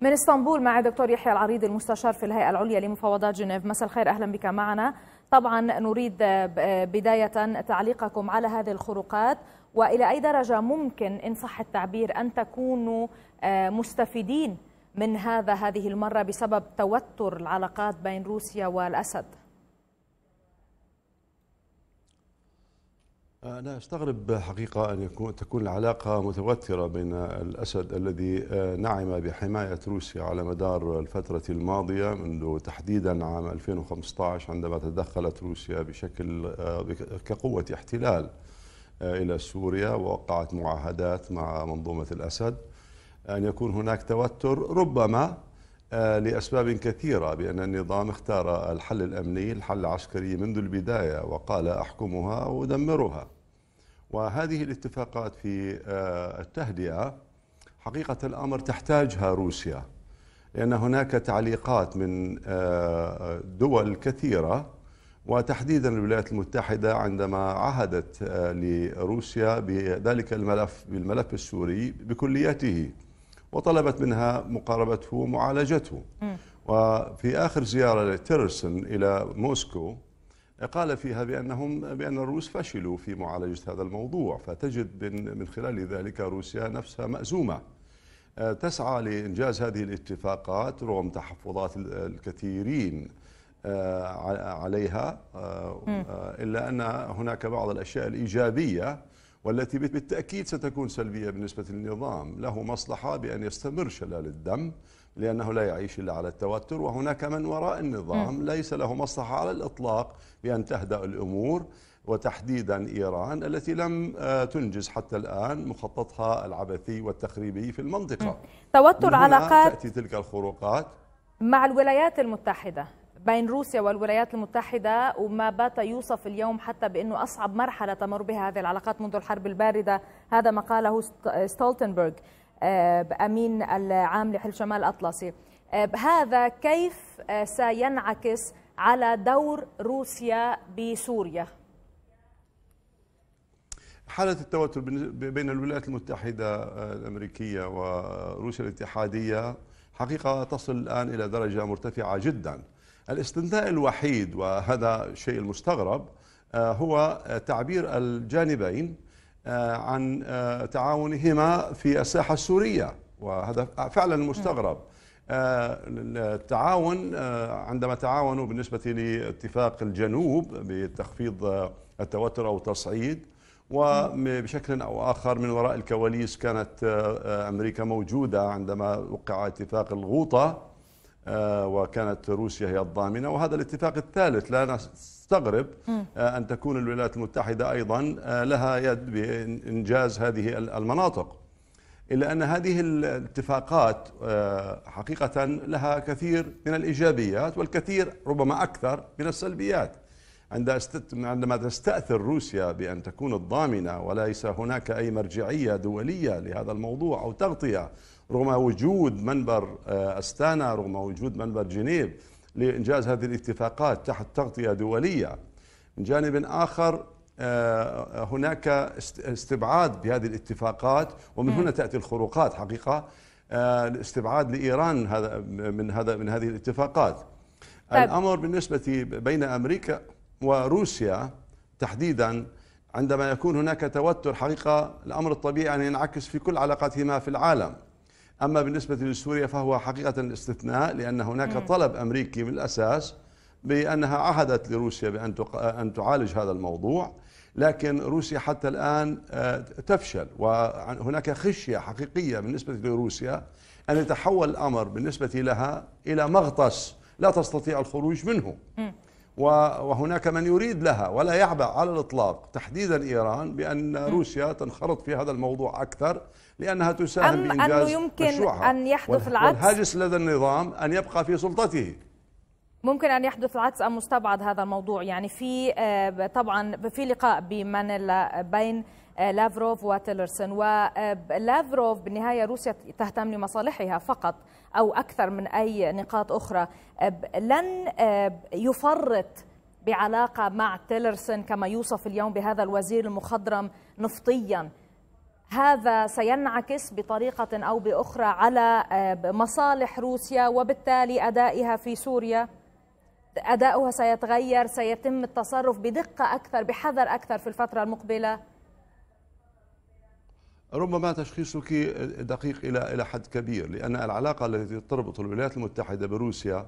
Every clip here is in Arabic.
من اسطنبول مع دكتور يحيى العريض المستشار في الهيئة العليا لمفاوضات جنيف مساء الخير أهلا بك معنا طبعا نريد بداية تعليقكم على هذه الخروقات وإلى أي درجة ممكن إن صح التعبير أن تكونوا آه، مستفيدين من هذا هذه المرة بسبب توتر العلاقات بين روسيا والأسد؟ أنا أستغرب حقيقة أن يكون تكون العلاقة متوترة بين الأسد الذي آه، نعم بحماية روسيا على مدار الفترة الماضية منذ تحديدا عام 2015 عندما تدخلت روسيا بشكل آه، كقوة احتلال آه، إلى سوريا ووقعت معاهدات مع منظومة الأسد أن يكون هناك توتر ربما آه، لأسباب كثيرة بأن النظام اختار الحل الأمني الحل العسكري منذ البداية وقال أحكمها وأدمرها وهذه الاتفاقات في آه، التهدئة حقيقة الأمر تحتاجها روسيا لأن هناك تعليقات من آه، دول كثيرة وتحديدا الولايات المتحدة عندما عهدت لروسيا بذلك الملف بالملف السوري بكليته وطلبت منها مقاربته ومعالجته وفي آخر زيارة لتيرسون إلى موسكو قال فيها بأنهم بأن الروس فشلوا في معالجة هذا الموضوع فتجد من خلال ذلك روسيا نفسها مأزومة آه، تسعى لإنجاز هذه الاتفاقات رغم تحفظات الكثيرين آه، عليها آه، إلا أن هناك بعض الأشياء الإيجابية والتي بالتأكيد ستكون سلبية بالنسبة للنظام له مصلحة بأن يستمر شلال الدم لأنه لا يعيش إلا على التوتر وهناك من وراء النظام ليس له مصلحة على الإطلاق بأن تهدأ الأمور وتحديدا إيران التي لم آه، تنجز حتى الآن مخططها العبثي والتخريبي في المنطقة توتر علاقات تأتي تلك الخروقات مع الولايات المتحدة بين روسيا والولايات المتحدة وما بات يوصف اليوم حتى بأنه أصعب مرحلة تمر بها هذه العلاقات منذ الحرب الباردة هذا ما قاله ستولتنبرغ آه، أمين العام لحلف شمال الأطلسي آه، هذا كيف آه، سينعكس على دور روسيا بسوريا حالة التوتر بين الولايات المتحدة الأمريكية وروسيا الاتحادية حقيقة تصل الآن إلى درجة مرتفعة جدا الاستثناء الوحيد وهذا شيء المستغرب آه، هو تعبير الجانبين آه، عن آه، تعاونهما في الساحة السورية وهذا فعلا مستغرب التعاون عندما تعاونوا بالنسبة لاتفاق الجنوب بتخفيض التوتر أو التصعيد وبشكل أو آخر من وراء الكواليس كانت أمريكا موجودة عندما وقع اتفاق الغوطة آه، وكانت روسيا هي الضامنة وهذا الاتفاق الثالث لا نستغرب آه، أن تكون الولايات المتحدة أيضا آه، لها يد بإنجاز هذه المناطق إلا أن هذه الاتفاقات حقيقة لها كثير من الإيجابيات والكثير ربما أكثر من السلبيات عندما تستأثر روسيا بأن تكون الضامنة وليس هناك أي مرجعية دولية لهذا الموضوع أو تغطية رغم وجود منبر آه، أستانا رغم وجود منبر جنيف لإنجاز هذه الاتفاقات تحت تغطية دولية من جانب آخر آه، آه، هناك استبعاد بهذه الاتفاقات ومن هنا تأتي الخروقات حقيقة الاستبعاد لإيران هذا من هذا من هذه الاتفاقات طيب. الأمر بالنسبة بين أمريكا وروسيا تحديدا عندما يكون هناك توتر حقيقة الأمر الطبيعي أن ينعكس في كل علاقاتهما في العالم أما بالنسبة لسوريا فهو حقيقة استثناء لأن هناك طلب أمريكي من الأساس بأنها عهدت لروسيا بأن أن تعالج هذا الموضوع لكن روسيا حتى الآن آه، تفشل وهناك خشية حقيقية بالنسبة لروسيا أن يتحول الأمر بالنسبة لها إلى مغطس لا تستطيع الخروج منه وهناك من يريد لها ولا يعبأ على الإطلاق تحديدا إيران بأن روسيا تنخرط في هذا الموضوع أكثر لأنها تساهم أم بإنجاز أنه يمكن مشروعها. أن يحدث العكس والهاجس لدى النظام أن يبقى في سلطته ممكن أن يحدث العكس أم مستبعد هذا الموضوع يعني في آه، طبعا في لقاء بمانيلا بين آه، لافروف وتيلرسون ولافروف آه، بالنهاية روسيا تهتم لمصالحها فقط أو أكثر من أي نقاط أخرى لن يفرط بعلاقة مع تيلرسون كما يوصف اليوم بهذا الوزير المخضرم نفطيا هذا سينعكس بطريقة أو بأخرى على آه، مصالح روسيا وبالتالي أدائها في سوريا أداؤها سيتغير سيتم التصرف بدقة أكثر بحذر أكثر في الفترة المقبلة ربما تشخيصك دقيق إلى إلى حد كبير لأن العلاقة التي تربط الولايات المتحدة بروسيا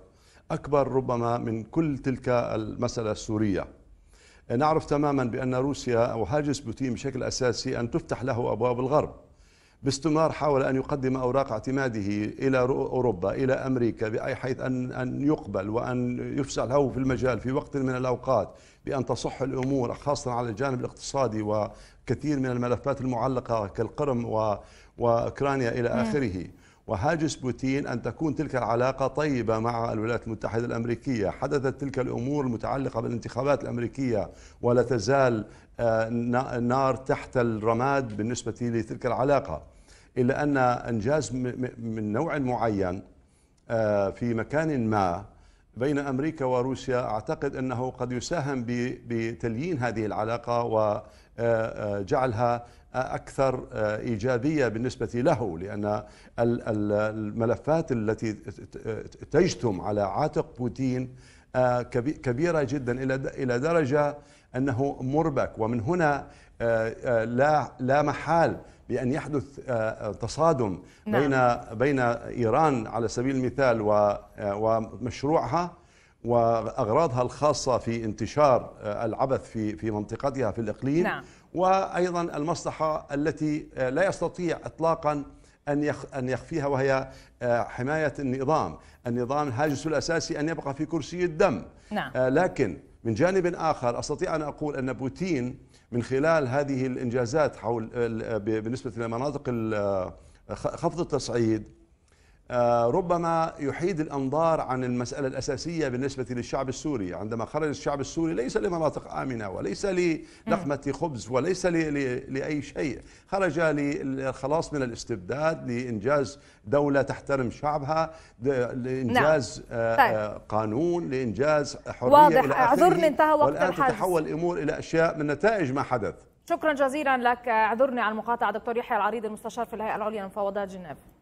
أكبر ربما من كل تلك المسألة السورية نعرف تماما بأن روسيا أو هاجس بوتين بشكل أساسي أن تفتح له أبواب الغرب باستمرار حاول أن يقدم أوراق اعتماده إلى أوروبا إلى أمريكا بحيث أن أن يقبل وأن يفسح له في المجال في وقت من الأوقات بأن تصح الأمور خاصة على الجانب الاقتصادي وكثير من الملفات المعلقة كالقرم وأوكرانيا إلى نعم. آخره وحاجز بوتين أن تكون تلك العلاقة طيبة مع الولايات المتحدة الأمريكية حدثت تلك الأمور المتعلقة بالانتخابات الأمريكية ولا تزال آه، نار تحت الرماد بالنسبة لتلك العلاقة إلا أن إنجاز من نوع معين آه، في مكان ما بين امريكا وروسيا اعتقد انه قد يساهم بتليين هذه العلاقه وجعلها اكثر ايجابيه بالنسبه له لان الملفات التي تجثم على عاتق بوتين آه، كبيره جدا الى الى درجه انه مربك ومن هنا آه، آه، لا لا محال بأن يحدث آه، آه، تصادم نعم. بين بين إيران على سبيل المثال آه، ومشروعها واغراضها الخاصه في انتشار العبث في في منطقتها في الاقليم نعم. وايضا المصلحه التي لا يستطيع اطلاقا ان ان يخفيها وهي حمايه النظام، النظام الهاجس الاساسي ان يبقى في كرسي الدم نعم. لكن من جانب آخر أستطيع أن أقول أن بوتين من خلال هذه الإنجازات حول بالنسبة لمناطق خفض التصعيد آه، ربما يحيد الأنظار عن المسألة الأساسية بالنسبة للشعب السوري عندما خرج الشعب السوري ليس لمناطق آمنة وليس للقمة خبز وليس لأي شيء خرج للخلاص من الاستبداد لإنجاز دولة تحترم شعبها لإنجاز نعم. آه، طيب. آه، قانون لإنجاز حرية واضح إلى اعذرني انتهى وقت والآن الحدث تتحول الأمور إلى أشياء من نتائج ما حدث شكرا جزيلا لك اعذرني على المقاطعة دكتور يحيى العريض المستشار في الهيئة العليا لمفاوضات جنيف